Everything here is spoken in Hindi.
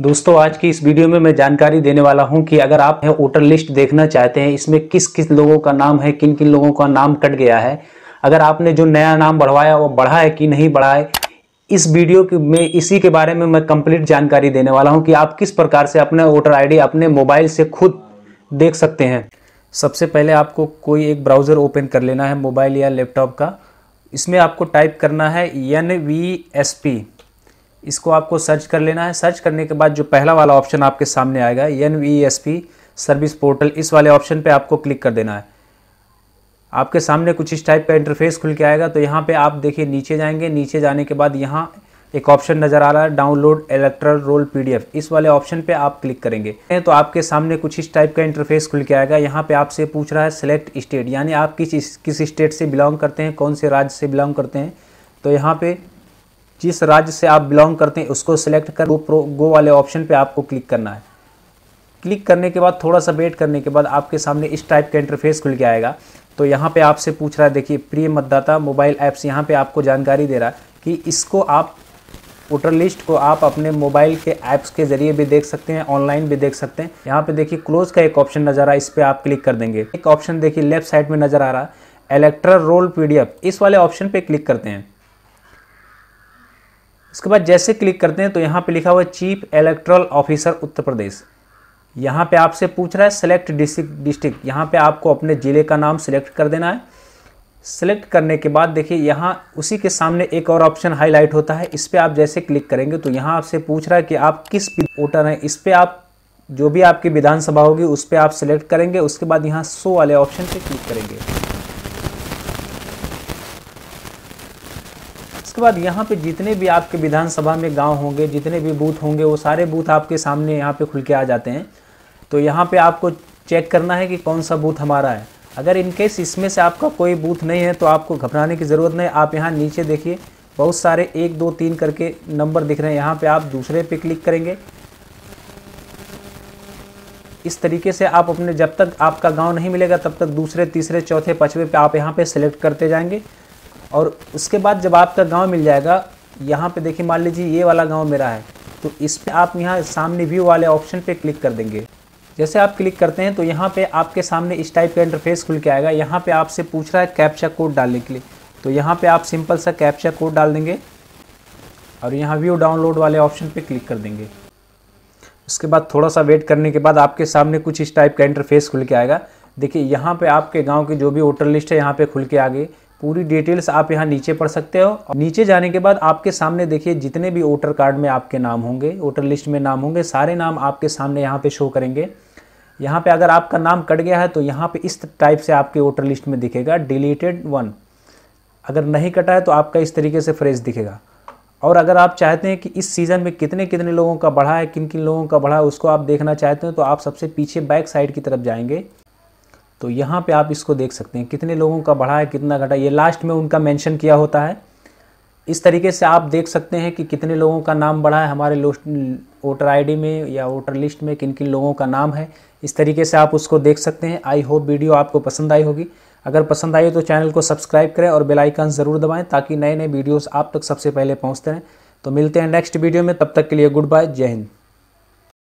दोस्तों आज की इस वीडियो में मैं जानकारी देने वाला हूं कि अगर आप वोटर लिस्ट देखना चाहते हैं इसमें किस किस लोगों का नाम है किन किन लोगों का नाम कट गया है अगर आपने जो नया नाम बढ़वाया वो बढ़ा है कि नहीं बढ़ा है इस वीडियो में इसी के बारे में मैं कंप्लीट जानकारी देने वाला हूँ कि आप किस प्रकार से अपना वोटर आई अपने मोबाइल से खुद देख सकते हैं सबसे पहले आपको कोई एक ब्राउज़र ओपन कर लेना है मोबाइल या लैपटॉप का इसमें आपको टाइप करना है एन वी एस पी इसको आपको सर्च कर लेना है सर्च करने के बाद जो पहला वाला ऑप्शन आपके सामने आएगा N V S P service portal इस वाले ऑप्शन पे आपको क्लिक कर देना है आपके सामने कुछ इस टाइप का इंटरफेस खुल के आएगा तो यहाँ पे आप देखिए नीचे जाएंगे नीचे जाने के बाद यहाँ एक ऑप्शन नज़र आ रहा है डाउनलोड इलेक्ट्रल रोल पीडीएफ इस वाले ऑप्शन पे आप क्लिक करेंगे तो आपके सामने कुछ इस टाइप का इंटरफेस खुल के आएगा यहाँ पे आपसे पूछ रहा है सिलेक्ट स्टेट यानी आप किस किस स्टेट से बिलोंग करते हैं कौन से राज्य से बिलोंग करते हैं तो यहाँ पर जिस राज्य से आप बिलोंग करते हैं उसको सिलेक्ट कर गो प्रो गो वाले ऑप्शन पे आपको क्लिक करना है क्लिक करने के बाद थोड़ा सा वेट करने के बाद आपके सामने इस टाइप का इंटरफेस खुल के आएगा तो यहाँ पे आपसे पूछ रहा है देखिए प्रिय मतदाता मोबाइल ऐप्स यहाँ पे आपको जानकारी दे रहा है कि इसको आप वोटर लिस्ट को आप अपने मोबाइल के ऐप्स के जरिए भी देख सकते हैं ऑनलाइन भी देख सकते हैं यहाँ पे देखिए क्लोज का एक ऑप्शन नजर आ रहा है इस पर आप क्लिक कर देंगे एक ऑप्शन देखिए लेफ्ट साइड में नजर आ रहा है इलेक्ट्रल रोल पीडीएफ इस वाले ऑप्शन पे क्लिक करते हैं उसके बाद जैसे क्लिक करते हैं तो यहाँ पे लिखा हुआ है chief electoral officer Uttar Pradesh यहाँ पे आपसे पूछ रहा है सेलेक्ट डिस्ट्रिक्ट डिस्ट्रिक्ट यहाँ पे आपको अपने ज़िले का नाम सेलेक्ट कर देना है सेलेक्ट करने के बाद देखिए यहाँ उसी के सामने एक और ऑप्शन हाईलाइट होता है इस पर आप जैसे क्लिक करेंगे तो यहाँ आपसे पूछ रहा है कि आप किस वोटर हैं इस पर आप जो भी आपकी विधानसभा होगी उस पर आप सेलेक्ट करेंगे उसके बाद यहाँ सो वाले ऑप्शन पर क्लिक करेंगे उसके बाद यहाँ पे जितने भी आपके विधानसभा में गांव होंगे जितने भी बूथ होंगे वो सारे बूथ आपके सामने यहाँ पे खुल के आ जाते हैं तो यहाँ पे आपको चेक करना है कि कौन सा बूथ हमारा है अगर इनकेस इसमें से आपका कोई बूथ नहीं है तो आपको घबराने की ज़रूरत नहीं आप यहाँ नीचे देखिए बहुत सारे एक दो तीन करके नंबर दिख रहे हैं यहाँ पर आप दूसरे पर क्लिक करेंगे इस तरीके से आप अपने जब तक आपका गांव नहीं मिलेगा तब तक दूसरे तीसरे चौथे पाँचवें पे आप यहाँ पे सेलेक्ट करते जाएंगे और उसके बाद जब आपका गांव मिल जाएगा यहाँ पे देखिए मान लीजिए ये वाला गांव मेरा है तो इस पर आप यहाँ सामने व्यू वाले ऑप्शन पे क्लिक कर देंगे जैसे आप क्लिक करते हैं तो यहाँ पे आपके सामने इस टाइप का इंटरफेस खुल के आएगा यहाँ पे आपसे पूछ रहा है कैप्चा कोड डालने के लिए तो यहाँ पर आप सिंपल सा कैप्चा कोड डाल देंगे और यहाँ व्यू डाउनलोड वाले ऑप्शन पर क्लिक कर देंगे उसके बाद थोड़ा सा वेट करने के बाद आपके सामने कुछ इस टाइप का इंटरफेस खुल के आएगा देखिए यहाँ पे आपके गाँव की जो भी वोटर लिस्ट है यहाँ पे खुल के आ गई पूरी डिटेल्स आप यहाँ नीचे पढ़ सकते हो नीचे जाने के बाद आपके सामने देखिए जितने भी वोटर कार्ड में आपके नाम होंगे वोटर लिस्ट में नाम होंगे सारे नाम आपके सामने यहाँ पे शो करेंगे यहाँ पे अगर आपका नाम कट गया है तो यहाँ पे इस टाइप से आपके वोटर लिस्ट में दिखेगा डिलीटेड वन अगर नहीं कटा है तो आपका इस तरीके से फ्रेश दिखेगा और अगर आप चाहते हैं कि इस सीज़न में कितने कितने लोगों का बढ़ा है किन किन लोगों का बढ़ा है उसको आप देखना चाहते हैं तो आप सबसे पीछे बैक साइड की तरफ जाएंगे तो यहाँ पे आप इसको देख सकते हैं कितने लोगों का बढ़ा है कितना घटा ये लास्ट में उनका मेंशन किया होता है इस तरीके से आप देख सकते हैं कि कितने लोगों का नाम बढ़ा है हमारे वोटर आई में या वोटर लिस्ट में किन किन लोगों का नाम है इस तरीके से आप उसको देख सकते हैं आई होप वीडियो आपको पसंद आई होगी अगर पसंद आई हो तो चैनल को सब्सक्राइब करें और बेल आइकन ज़रूर दबाएं ताकि नए नए वीडियोस आप तक सबसे पहले पहुंचते रहें तो मिलते हैं नेक्स्ट वीडियो में तब तक के लिए गुड बाय जय हिंद